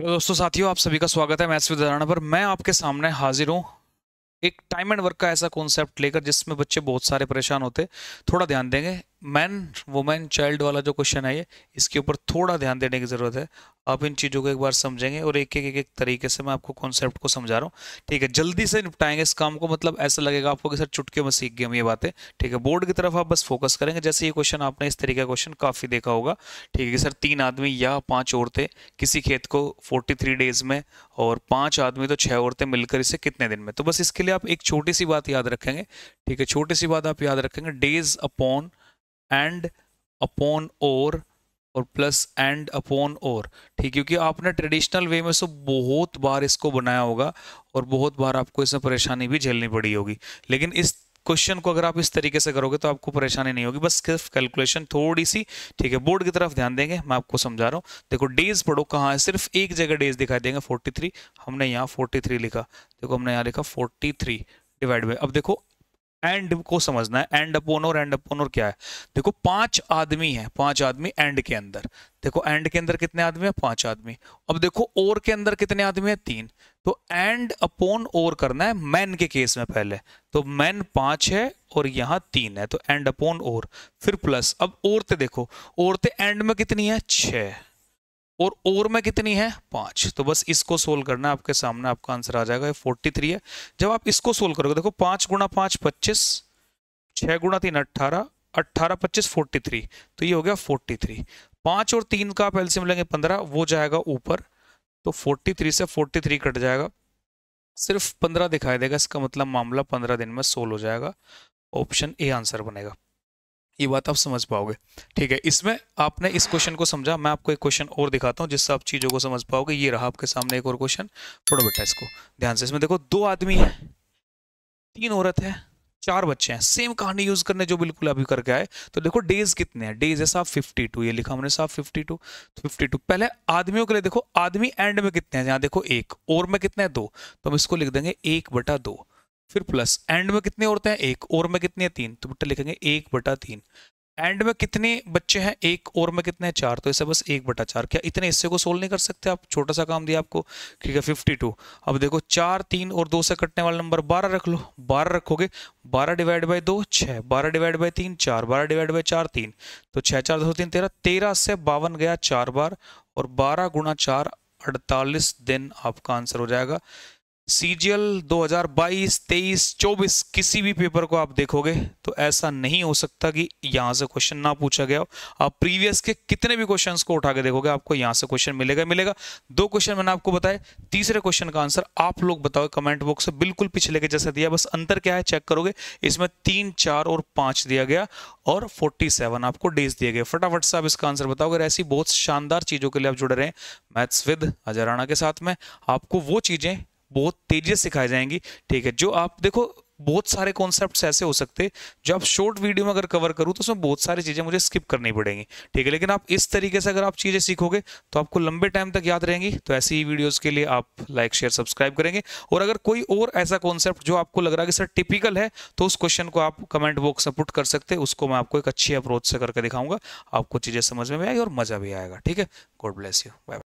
hello दोस्तों साथियों आप सभी का स्वागत है मैथ्स विद राणा पर मैं आपके सामने हाजिर हूँ एक टाइम एंड वर्क का ऐसा कॉन्सेप्ट लेकर जिसमें बच्चे बहुत सारे परेशान होते थोड़ा ध्यान देंगे मैन वुमेन चाइल्ड वाला जो क्वेश्चन है ये इसके ऊपर थोड़ा ध्यान देने की ज़रूरत है आप इन चीज़ों को एक बार समझेंगे और एक एक एक, एक तरीके से मैं आपको कॉन्सेप्ट को समझा रहा हूँ ठीक है जल्दी से निपटाएंगे इस काम को मतलब ऐसा लगेगा आपको कि सर चुटके में सीख गए हम ये बातें ठीक है बोर्ड की तरफ आप बस फोकस करेंगे जैसे ये क्वेश्चन आपने इस तरीके का क्वेश्चन काफ़ी देखा होगा ठीक है सर तीन आदमी या पाँच औरतें किसी खेत को फोर्टी डेज में और पाँच आदमी तो छः औरतें मिलकर इसे कितने दिन में तो बस इसके लिए आप एक छोटी सी बात याद रखेंगे ठीक है छोटी सी बात आप याद रखेंगे डेज अपॉन एंड अपॉन और और प्लस एंड अपॉन और ठीक क्योंकि आपने ट्रेडिशनल वे में से बहुत बार इसको बनाया होगा और बहुत बार आपको इसमें परेशानी भी झेलनी पड़ी होगी लेकिन इस क्वेश्चन को अगर आप इस तरीके से करोगे तो आपको परेशानी नहीं होगी बस सिर्फ कैलकुलेशन थोड़ी सी ठीक है बोर्ड की तरफ ध्यान देंगे मैं आपको समझा रहा हूँ देखो डेज पढ़ो कहाँ है सिर्फ एक जगह डेज दिखाई देंगे 43 हमने यहाँ 43 लिखा देखो हमने यहाँ लिखा 43 डिवाइड में अब देखो एंड को समझना है एंड अपोन और एंड अपोन और क्या है देखो पांच आदमी है पांच आदमी एंड के अंदर देखो एंड के अंदर कितने आदमी है पांच आदमी अब देखो और के अंदर कितने आदमी है तीन तो एंड अपोन और करना है मैन के केस में पहले तो मैन पांच है और यहाँ तीन है तो एंड अपोन और फिर प्लस अब औरतें देखो औरतें एंड में कितनी है छह और और में कितनी है पांच तो बस इसको सोल्व करना आपके सामने आपका आंसर आ जाएगा फोर्टी थ्री है जब आप इसको सोल्व करोगे देखो पांच गुणा पांच पच्चीस छह गुणा तीन अट्ठारह अट्ठारह पच्चीस फोर्टी थ्री तो ये हो गया फोर्टी थ्री पांच और तीन का आप एल्सियम लेंगे पंद्रह वो जाएगा ऊपर तो फोर्टी थ्री से फोर्टी थ्री कट जाएगा सिर्फ पंद्रह दिखाई देगा इसका मतलब मामला पंद्रह दिन में सोल्व हो जाएगा ऑप्शन ए आंसर बनेगा ये बात आप समझ पाओगे ठीक है इसमें आपने इस क्वेश्चन को समझा मैं आपको एक क्वेश्चन और दिखाता हूँ जिससे आप चीज़ों को समझ पाओगे ये रहा आपके सामने एक और क्वेश्चन पढ़ो बेटा इसको ध्यान से इसमें देखो दो आदमी है तीन औरत है चार बच्चे हैं सेम कहानी यूज करने जो बिल्कुल अभी करके आए तो देखो डेज कितने हैं डेज है साहब फिफ्टी टू ये लिखा हमने साहब फिफ्टी टू फिफ्टी टू पहले आदमियों के लिए देखो आदमी एंड में कितने हैं यहाँ देखो एक और में कितने हैं दो तो हम इसको लिख देंगे एक बटा दो फिर प्लस एंड में कितने औरतें हैं एक और में कितने तीन तो बेटा लिखेंगे एक बटा तीन एंड में कितने बच्चे हैं एक और में कितने हैं चार तो ऐसे बस एक बटा चार क्या इतने हिस्से को सोल्व नहीं कर सकते आप छोटा सा काम दिया आपको ठीक है फिफ्टी टू अब देखो चार तीन और दो से कटने वाला नंबर बारह रख लो बारह रखोगे बारह डिवाइड बाई दो छः बारह डिवाइड बाई तीन चार बारह डिवाइड बाई चार तीन तो छः चार दो तीन तेरह तेरह से बावन गया चार बार और बारह गुणा चार अड़तालीस दिन आपका आंसर हो जाएगा सीजीएल 2022, 23, 24 किसी भी पेपर को आप देखोगे तो ऐसा नहीं हो सकता कि यहां से क्वेश्चन ना पूछा गया हो आप प्रीवियस के कितने भी क्वेश्चंस को उठा के देखोगे आपको यहाँ से क्वेश्चन मिलेगा मिलेगा दो क्वेश्चन मैंने आपको बताए तीसरे क्वेश्चन का आंसर आप लोग बताओ कमेंट बॉक्स से बिल्कुल पिछले के जैसा दिया बस अंतर क्या है चेक करोगे इसमें तीन चार और पांच दिया गया और फोर्टी आपको डेज दिया गया फटाफट से आप इसका आंसर बताओगे ऐसी बहुत शानदार चीज़ों के लिए आप जुड़े रहे मैथ्स विद अजय राणा के साथ में आपको वो चीज़ें बहुत तेजी से सिखाई जाएंगी ठीक है जो आप देखो बहुत सारे कॉन्सेप्ट ऐसे हो सकते जो आप शॉर्ट वीडियो में अगर कवर करूँ तो उसमें बहुत सारी चीज़ें मुझे स्किप करनी पड़ेंगी ठीक है लेकिन आप इस तरीके से अगर आप चीज़ें सीखोगे तो आपको लंबे टाइम तक याद रहेंगी तो ऐसी ही वीडियोज़ के लिए आप लाइक शेयर सब्सक्राइब करेंगे और अगर कोई और ऐसा कॉन्सेप्ट जो आपको लग रहा है कि सर टिपिकल है तो उस क्वेश्चन को आप कमेंट बॉक्स में पुट कर सकते उसको मैं आपको एक अच्छी अप्रोच से करके दिखाऊंगा आपको चीज़ें समझ में भी आएगी और मज़ा भी आएगा ठीक है गॉड ब्लेस यू बाय